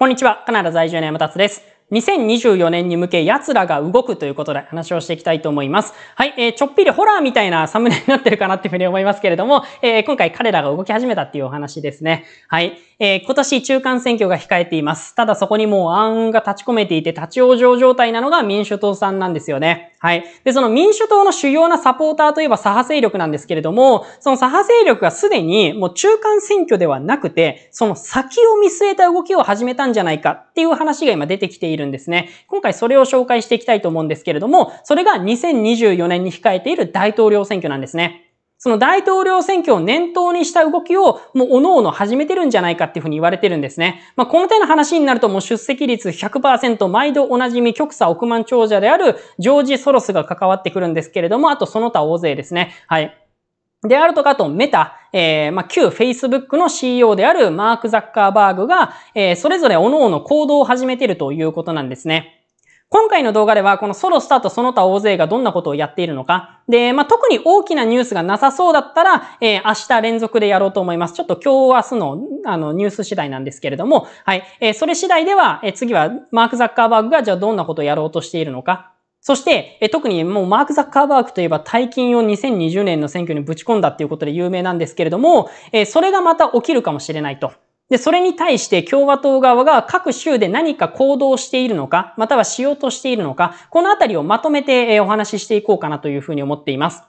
こんにちは。カナダ在住の山達です。2024年に向け奴らが動くということで話をしていきたいと思います。はい、えー、ちょっぴりホラーみたいなサムネになってるかなっていうふうに思いますけれども、えー、今回彼らが動き始めたっていうお話ですね。はい。えー、今年中間選挙が控えています。ただそこにもう暗雲が立ち込めていて立ち往生状態なのが民主党さんなんですよね。はい。で、その民主党の主要なサポーターといえば左派勢力なんですけれども、その左派勢力がすでにもう中間選挙ではなくて、その先を見据えた動きを始めたんじゃないかっていう話が今出てきているんですね。今回それを紹介していきたいと思うんですけれども、それが2024年に控えている大統領選挙なんですね。その大統領選挙を念頭にした動きをもう各々始めてるんじゃないかっていうふうに言われてるんですね。まあ、この手の話になるともう出席率100%、毎度おなじみ極左億万長者であるジョージ・ソロスが関わってくるんですけれども、あとその他大勢ですね。はい。であるとか、あとメタ、えー、まあ、旧 Facebook の CEO であるマーク・ザッカーバーグが、えー、それぞれ各々行動を始めてるということなんですね。今回の動画では、このソロスターとその他大勢がどんなことをやっているのか。で、まあ、特に大きなニュースがなさそうだったら、えー、明日連続でやろうと思います。ちょっと今日明日の、あの、ニュース次第なんですけれども、はい。えー、それ次第では、えー、次は、マーク・ザッカーバーグが、じゃあどんなことをやろうとしているのか。そして、え特にもうマーク・ザッカーバーグといえば大金を2020年の選挙にぶち込んだっていうことで有名なんですけれども、えそれがまた起きるかもしれないと。で、それに対して共和党側が各州で何か行動しているのか、またはしようとしているのか、このあたりをまとめてお話ししていこうかなというふうに思っています。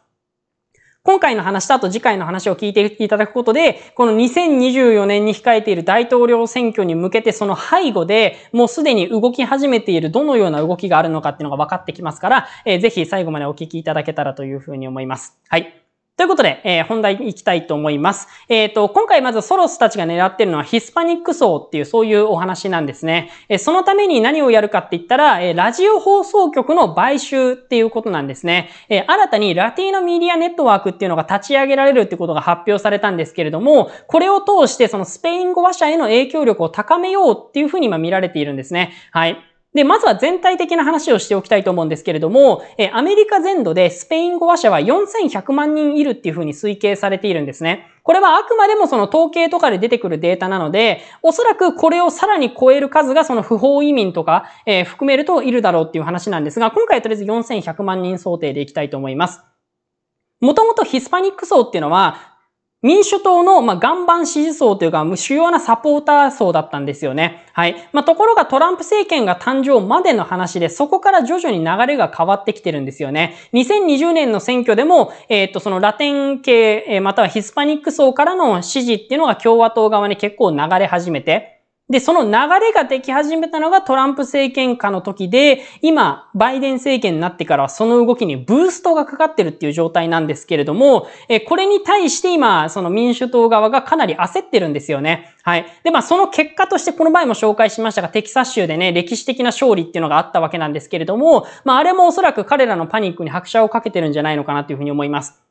今回の話とあと次回の話を聞いていただくことで、この2024年に控えている大統領選挙に向けてその背後でもうすでに動き始めているどのような動きがあるのかっていうのが分かってきますから、えぜひ最後までお聞きいただけたらというふうに思います。はい。ということで、えー、本題い行きたいと思います。えっ、ー、と、今回まずソロスたちが狙ってるのはヒスパニック層っていうそういうお話なんですね。えー、そのために何をやるかって言ったら、えラジオ放送局の買収っていうことなんですね。え新たにラティーノメディアネットワークっていうのが立ち上げられるってことが発表されたんですけれども、これを通してそのスペイン語話者への影響力を高めようっていうふうに今見られているんですね。はい。で、まずは全体的な話をしておきたいと思うんですけれども、えアメリカ全土でスペイン語話者は4100万人いるっていうふうに推計されているんですね。これはあくまでもその統計とかで出てくるデータなので、おそらくこれをさらに超える数がその不法移民とか、えー、含めるといるだろうっていう話なんですが、今回はとりあえず4100万人想定でいきたいと思います。もともとヒスパニック層っていうのは民主党の、まあ、岩盤支持層というか、主要なサポーター層だったんですよね。はい。まあ、ところがトランプ政権が誕生までの話で、そこから徐々に流れが変わってきてるんですよね。2020年の選挙でも、えっ、と、そのラテン系、またはヒスパニック層からの支持っていうのが共和党側に結構流れ始めて、で、その流れができ始めたのがトランプ政権下の時で、今、バイデン政権になってからはその動きにブーストがかかってるっていう状態なんですけれども、えこれに対して今、その民主党側がかなり焦ってるんですよね。はい。で、まあ、その結果としてこの前も紹介しましたが、テキサス州でね、歴史的な勝利っていうのがあったわけなんですけれども、まあ、あれもおそらく彼らのパニックに拍車をかけてるんじゃないのかなというふうに思います。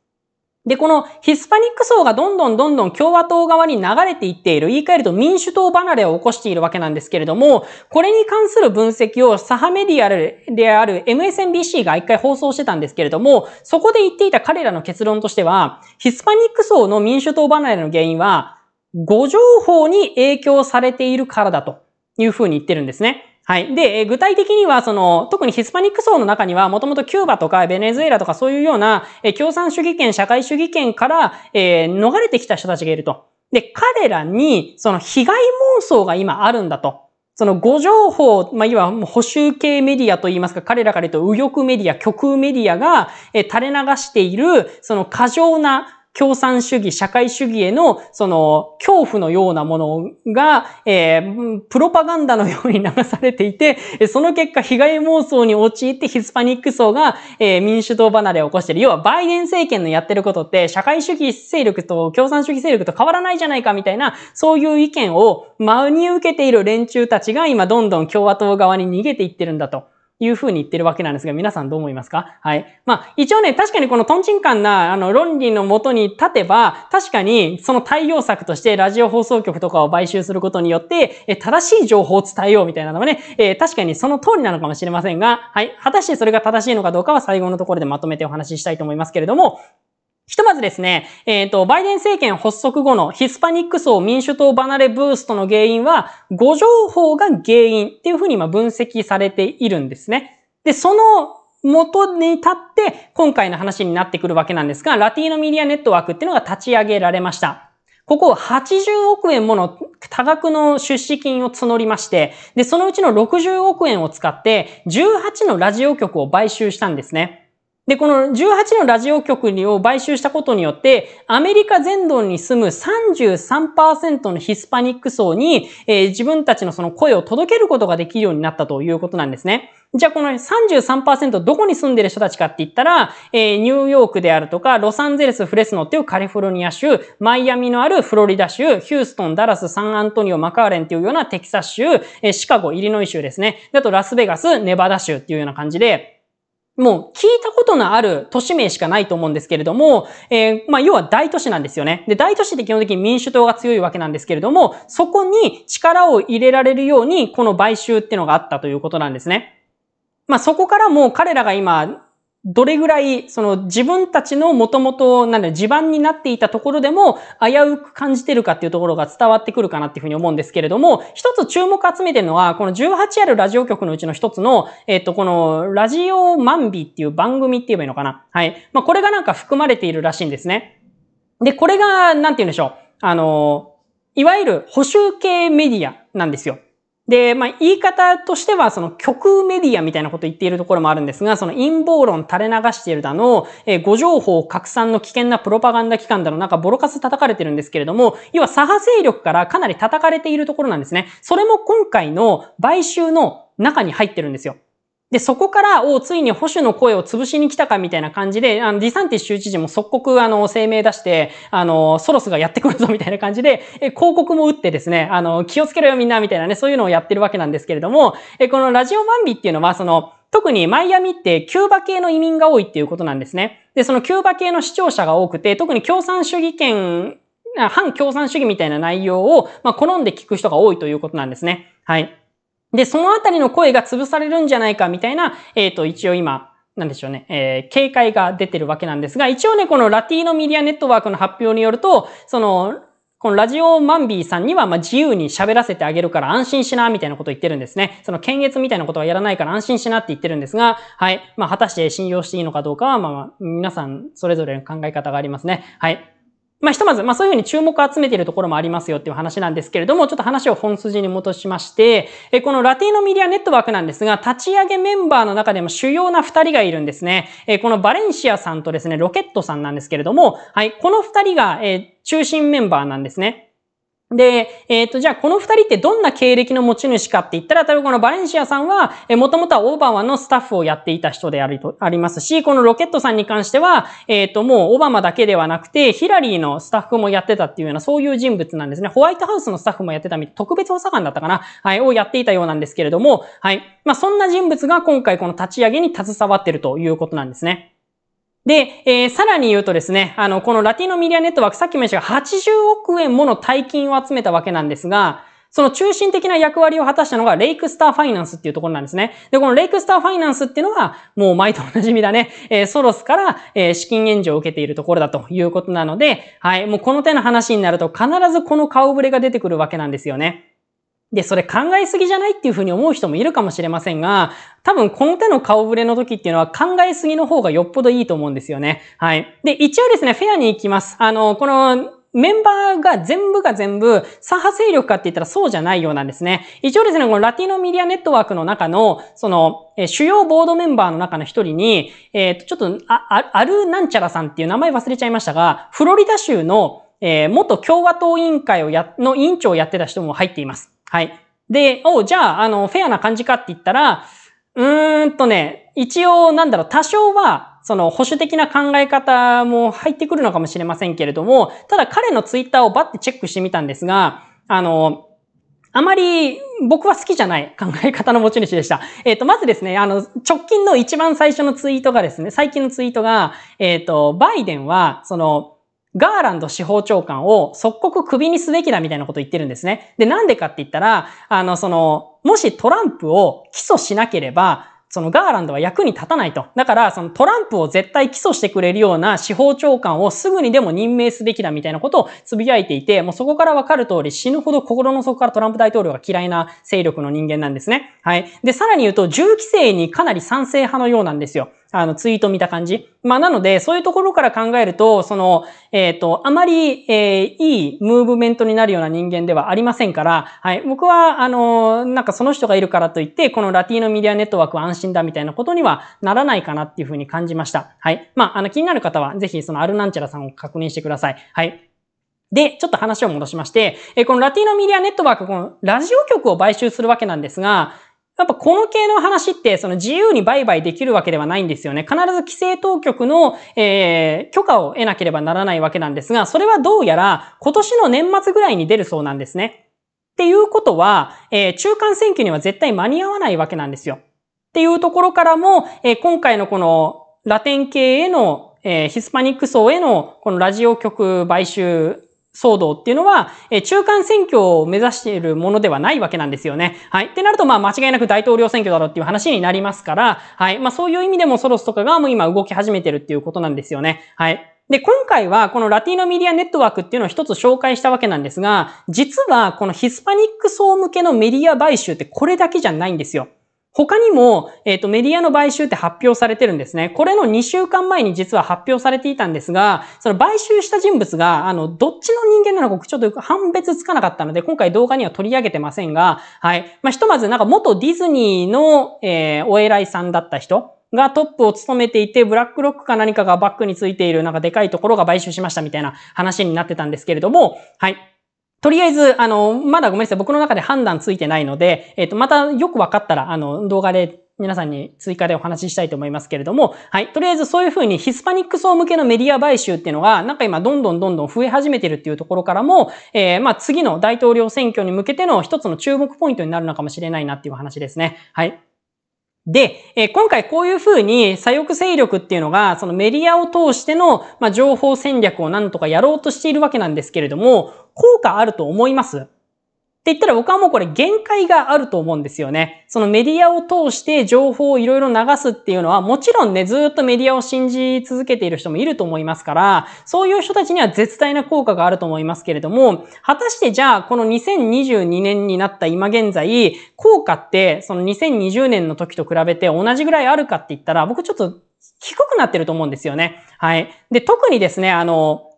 で、このヒスパニック層がどんどんどんどん共和党側に流れていっている、言い換えると民主党離れを起こしているわけなんですけれども、これに関する分析をサハメディアである MSNBC が一回放送してたんですけれども、そこで言っていた彼らの結論としては、ヒスパニック層の民主党離れの原因は、誤情報に影響されているからだというふうに言ってるんですね。はい。で、具体的には、その、特にヒスパニック層の中には、もともとキューバとかベネズエラとかそういうような、え共産主義権、社会主義権から、えー、逃れてきた人たちがいると。で、彼らに、その被害妄想が今あるんだと。その誤情報、まあ、いわば補修系メディアといいますか、彼らから言うと右翼メディア、極右メディアが、え垂れ流している、その過剰な、共産主義、社会主義への、その、恐怖のようなものが、えー、プロパガンダのように流されていて、その結果、被害妄想に陥ってヒスパニック層が、えー、民主党離れを起こしている。要は、バイデン政権のやってることって、社会主義勢力と共産主義勢力と変わらないじゃないかみたいな、そういう意見を真に受けている連中たちが、今、どんどん共和党側に逃げていってるんだと。いうふうに言ってるわけなんですが、皆さんどう思いますかはい。まあ、一応ね、確かにこのトンチンカンな、あの、論理のもとに立てば、確かにその対応策としてラジオ放送局とかを買収することによって、え正しい情報を伝えようみたいなのはね、えー、確かにその通りなのかもしれませんが、はい。果たしてそれが正しいのかどうかは最後のところでまとめてお話ししたいと思いますけれども、ひとまずですね、えっ、ー、と、バイデン政権発足後のヒスパニック層民主党離れブーストの原因は、誤情報が原因っていうふうに今分析されているんですね。で、その元に立って今回の話になってくるわけなんですが、ラティーノメディアネットワークっていうのが立ち上げられました。ここ80億円もの多額の出資金を募りまして、で、そのうちの60億円を使って18のラジオ局を買収したんですね。で、この18のラジオ局を買収したことによって、アメリカ全土に住む33%のヒスパニック層に、えー、自分たちのその声を届けることができるようになったということなんですね。じゃあこの33%どこに住んでる人たちかって言ったら、えー、ニューヨークであるとか、ロサンゼルス、フレスノっていうカリフォルニア州、マイアミのあるフロリダ州、ヒューストン、ダラス、サンアントニオ、マカーレンっていうようなテキサス州、えー、シカゴ、イリノイ州ですね。あとラスベガス、ネバダ州っていうような感じで、もう聞いたことのある都市名しかないと思うんですけれども、えー、まあ、要は大都市なんですよね。で、大都市って基本的に民主党が強いわけなんですけれども、そこに力を入れられるように、この買収っていうのがあったということなんですね。まあ、そこからもう彼らが今、どれぐらい、その自分たちのもともと、なんだ、地盤になっていたところでも危うく感じてるかっていうところが伝わってくるかなっていうふうに思うんですけれども、一つ注目集めてるのは、この18あるラジオ局のうちの一つの、えっと、この、ラジオマンビっていう番組って言えばいいのかな。はい。まあ、これがなんか含まれているらしいんですね。で、これが、なんて言うんでしょう。あの、いわゆる補修系メディアなんですよ。で、まあ、言い方としては、その極右メディアみたいなこと言っているところもあるんですが、その陰謀論垂れ流しているだの、えー、誤情報拡散の危険なプロパガンダ機関だの、なんかボロカス叩かれてるんですけれども、要は左派勢力からかなり叩かれているところなんですね。それも今回の買収の中に入ってるんですよ。で、そこから、おついに保守の声を潰しに来たかみたいな感じで、あの、ディサンティス州知事も即刻、あの、声明出して、あの、ソロスがやってくるぞみたいな感じで、え、広告も打ってですね、あの、気をつけろよみんなみたいなね、そういうのをやってるわけなんですけれども、え、このラジオンビっていうのは、その、特にマイアミってキューバ系の移民が多いっていうことなんですね。で、そのキューバ系の視聴者が多くて、特に共産主義権、反共産主義みたいな内容を、まあ、好んで聞く人が多いということなんですね。はい。で、そのあたりの声が潰されるんじゃないかみたいな、えっ、ー、と、一応今、なんでしょうね、えー、警戒が出てるわけなんですが、一応ね、このラティーノメディアネットワークの発表によると、その、このラジオマンビーさんには、ま自由に喋らせてあげるから安心しな、みたいなことを言ってるんですね。その検閲みたいなことはやらないから安心しなって言ってるんですが、はい。まあ、果たして信用していいのかどうかは、まあ、皆さんそれぞれの考え方がありますね。はい。まあ、ひとまず、まあ、そういうふうに注目を集めているところもありますよっていう話なんですけれども、ちょっと話を本筋に戻しまして、えこのラティーノメディアネットワークなんですが、立ち上げメンバーの中でも主要な二人がいるんですね。えこのバレンシアさんとですね、ロケットさんなんですけれども、はい、この二人が、え中心メンバーなんですね。で、えっ、ー、と、じゃあこの二人ってどんな経歴の持ち主かって言ったら、多分このバレンシアさんは、えー、もともとはオーバーマのスタッフをやっていた人であると、ありますし、このロケットさんに関しては、えっ、ー、と、もうオバマだけではなくて、ヒラリーのスタッフもやってたっていうような、そういう人物なんですね。ホワイトハウスのスタッフもやってたみたい、特別補佐官だったかなはい、をやっていたようなんですけれども、はい。まあ、そんな人物が今回この立ち上げに携わってるということなんですね。で、えー、さらに言うとですね、あの、このラティノメディアネットワーク、さっきも言いましたが、80億円もの大金を集めたわけなんですが、その中心的な役割を果たしたのがレイクスターファイナンスっていうところなんですね。で、このレイクスターファイナンスっていうのは、もう毎度おなじみだね、えー、ソロスから、えー、資金援助を受けているところだということなので、はい、もうこの手の話になると必ずこの顔ぶれが出てくるわけなんですよね。で、それ考えすぎじゃないっていうふうに思う人もいるかもしれませんが、多分この手の顔ぶれの時っていうのは考えすぎの方がよっぽどいいと思うんですよね。はい。で、一応ですね、フェアに行きます。あの、この、メンバーが全部が全部左派勢力かって言ったらそうじゃないようなんですね。一応ですね、このラティノメディアネットワークの中の、その、え主要ボードメンバーの中の一人に、えっ、と、ちょっと、あ、あるなんちゃらさんっていう名前忘れちゃいましたが、フロリダ州のえー、元共和党委員会をや、の委員長をやってた人も入っています。はい。で、おじゃあ、あの、フェアな感じかって言ったら、うーんとね、一応、なんだろう、多少は、その保守的な考え方も入ってくるのかもしれませんけれども、ただ彼のツイッターをバッてチェックしてみたんですが、あの、あまり僕は好きじゃない考え方の持ち主でした。えっ、ー、と、まずですね、あの、直近の一番最初のツイートがですね、最近のツイートが、えっ、ー、と、バイデンは、その、ガーランド司法長官を即刻クビにすべきだみたいなこと言ってるんですね。で、なんでかって言ったら、あの、その、もしトランプを起訴しなければ、そのガーランドは役に立たないと。だから、そのトランプを絶対起訴してくれるような司法長官をすぐにでも任命すべきだみたいなことを呟いていて、もうそこからわかる通り死ぬほど心の底からトランプ大統領が嫌いな勢力の人間なんですね。はい。で、さらに言うと、銃規制にかなり賛成派のようなんですよ。あの、ツイート見た感じ。まあ、なので、そういうところから考えると、その、えっ、ー、と、あまり、えー、いいムーブメントになるような人間ではありませんから、はい、僕は、あの、なんかその人がいるからといって、このラティーノメディアネットワークは安心だみたいなことにはならないかなっていうふうに感じました。はい。まあ、あの、気になる方は、ぜひ、そのアルナンチェラさんを確認してください。はい。で、ちょっと話を戻しまして、えこのラティーノメディアネットワーク、このラジオ局を買収するわけなんですが、やっぱこの系の話って、その自由に売買できるわけではないんですよね。必ず規制当局の、えー、許可を得なければならないわけなんですが、それはどうやら今年の年末ぐらいに出るそうなんですね。っていうことは、えー、中間選挙には絶対間に合わないわけなんですよ。っていうところからも、えー、今回のこのラテン系への、えー、ヒスパニック層へのこのラジオ局買収騒動っていうのは、中間選挙を目指しているものではないわけなんですよね。はい。ってなると、まあ、間違いなく大統領選挙だろうっていう話になりますから、はい。まあ、そういう意味でもソロスとかがもう今動き始めてるっていうことなんですよね。はい。で、今回はこのラティーノメディアネットワークっていうのを一つ紹介したわけなんですが、実はこのヒスパニック層向けのメディア買収ってこれだけじゃないんですよ。他にも、えっ、ー、と、メディアの買収って発表されてるんですね。これの2週間前に実は発表されていたんですが、その買収した人物が、あの、どっちの人間なのか僕ちょっと判別つかなかったので、今回動画には取り上げてませんが、はい。まあ、ひとまずなんか元ディズニーの、えー、お偉いさんだった人がトップを務めていて、ブラックロックか何かがバックについている、なんかでかいところが買収しましたみたいな話になってたんですけれども、はい。とりあえず、あの、まだごめんなさい。僕の中で判断ついてないので、えっ、ー、と、またよく分かったら、あの、動画で皆さんに追加でお話ししたいと思いますけれども、はい。とりあえずそういうふうにヒスパニック層向けのメディア買収っていうのが、なんか今どんどんどんどん増え始めてるっていうところからも、えー、まあ次の大統領選挙に向けての一つの注目ポイントになるのかもしれないなっていう話ですね。はい。で、え今回こういうふうに左翼勢力っていうのが、そのメディアを通しての、ま情報戦略をなんとかやろうとしているわけなんですけれども、効果あると思いますって言ったら僕はもうこれ限界があると思うんですよね。そのメディアを通して情報をいろいろ流すっていうのはもちろんね、ずっとメディアを信じ続けている人もいると思いますから、そういう人たちには絶大な効果があると思いますけれども、果たしてじゃあこの2022年になった今現在、効果ってその2020年の時と比べて同じぐらいあるかって言ったら僕ちょっと低くなってると思うんですよね。はい。で、特にですね、あの、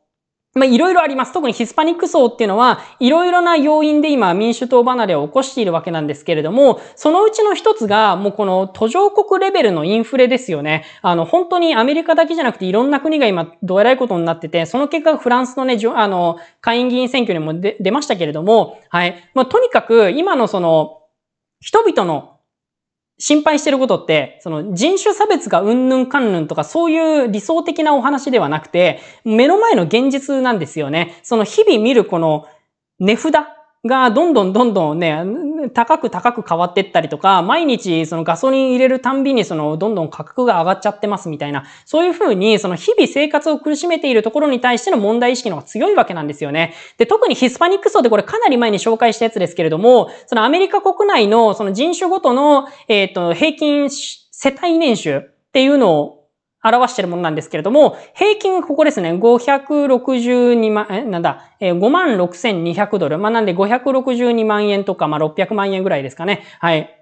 まあ、いろいろあります。特にヒスパニック層っていうのは、いろいろな要因で今民主党離れを起こしているわけなんですけれども、そのうちの一つが、もうこの途上国レベルのインフレですよね。あの、本当にアメリカだけじゃなくていろんな国が今どうえらいことになってて、その結果フランスのね、あの、下院議員選挙にも出ましたけれども、はい。まあ、とにかく今のその、人々の心配してることって、その人種差別がうんぬんかんぬんとかそういう理想的なお話ではなくて、目の前の現実なんですよね。その日々見るこの値札がどんどんどんどんね、高く高く変わってったりとか、毎日そのガソリン入れるたんびにそのどんどん価格が上がっちゃってますみたいな、そういうふうにその日々生活を苦しめているところに対しての問題意識の方が強いわけなんですよね。で、特にヒスパニック層でこれかなり前に紹介したやつですけれども、そのアメリカ国内のその人種ごとの、えっ、ー、と、平均世帯年収っていうのを表してるものなんですけれども、平均ここですね、562万、え、なんだ、えー、5万6200ドル。まあ、なんで562万円とか、まあ、600万円ぐらいですかね。はい。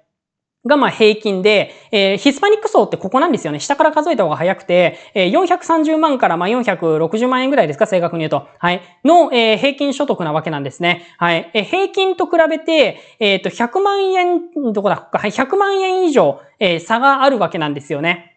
が、まあ、平均で、えー、ヒスパニック層ってここなんですよね。下から数えた方が早くて、えー、430万から、ま460万円ぐらいですか、正確に言うと。はい。の、えー、平均所得なわけなんですね。はい。えー、平均と比べて、えっ、ー、と、100万円、どこだ、はい、100万円以上、えー、差があるわけなんですよね。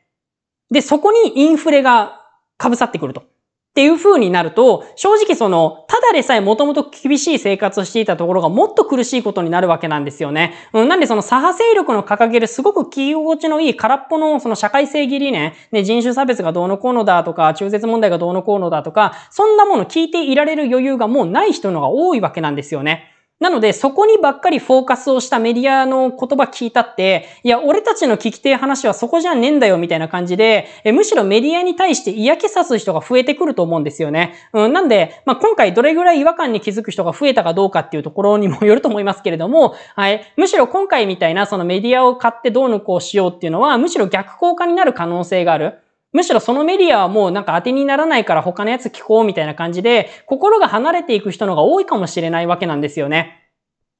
で、そこにインフレが被さってくると。っていう風になると、正直その、ただでさえもともと厳しい生活をしていたところがもっと苦しいことになるわけなんですよね。うん、なんでその左派勢力の掲げるすごく気心地のいい空っぽのその社会正義理念、ね、人種差別がどうのこうのだとか、中絶問題がどうのこうのだとか、そんなもの聞いていられる余裕がもうない人のが多いわけなんですよね。なので、そこにばっかりフォーカスをしたメディアの言葉聞いたって、いや、俺たちの聞き手話はそこじゃねえんだよ、みたいな感じで、えむしろメディアに対して嫌気さす人が増えてくると思うんですよね。うん、なんで、まあ、今回どれぐらい違和感に気づく人が増えたかどうかっていうところにもよると思いますけれども、はい。むしろ今回みたいなそのメディアを買ってどうのこうしようっていうのは、むしろ逆効果になる可能性がある。むしろそのメディアはもうなんか当てにならないから他のやつ聞こうみたいな感じで、心が離れていく人のが多いかもしれないわけなんですよね。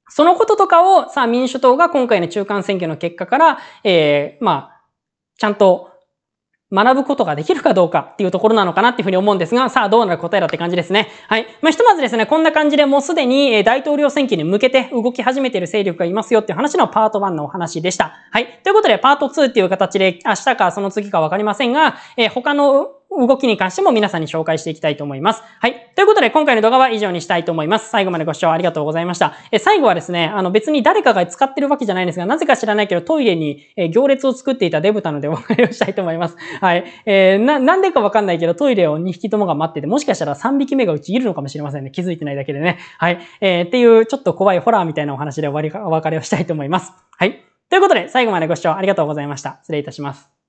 そのこととかを、さあ民主党が今回の中間選挙の結果から、ええー、まあ、ちゃんと学ぶことができるかどうかっていうところなのかなっていうふうに思うんですが、さあどうなる答えだって感じですね。はい。まあ、ひとまずですね、こんな感じでもうすでに大統領選挙に向けて動き始めている勢力がいますよっていう話のパート1のお話でした。はい。ということで、パート2っていう形で明日かその次かわかりませんが、えー、他の動きに関しても皆さんに紹介していきたいと思います。はい。ということで、今回の動画は以上にしたいと思います。最後までご視聴ありがとうございました。え最後はですね、あの別に誰かが使ってるわけじゃないんですが、なぜか知らないけど、トイレにえ行列を作っていたデブタのでお別れをしたいと思います。はい。えー、な、なんでかわかんないけど、トイレを2匹ともが待ってて、もしかしたら3匹目がうちいるのかもしれませんね。気づいてないだけでね。はい。えー、っていう、ちょっと怖いホラーみたいなお話で終わりか、お別れをしたいと思います。はい。ということで、最後までご視聴ありがとうございました。失礼いたします。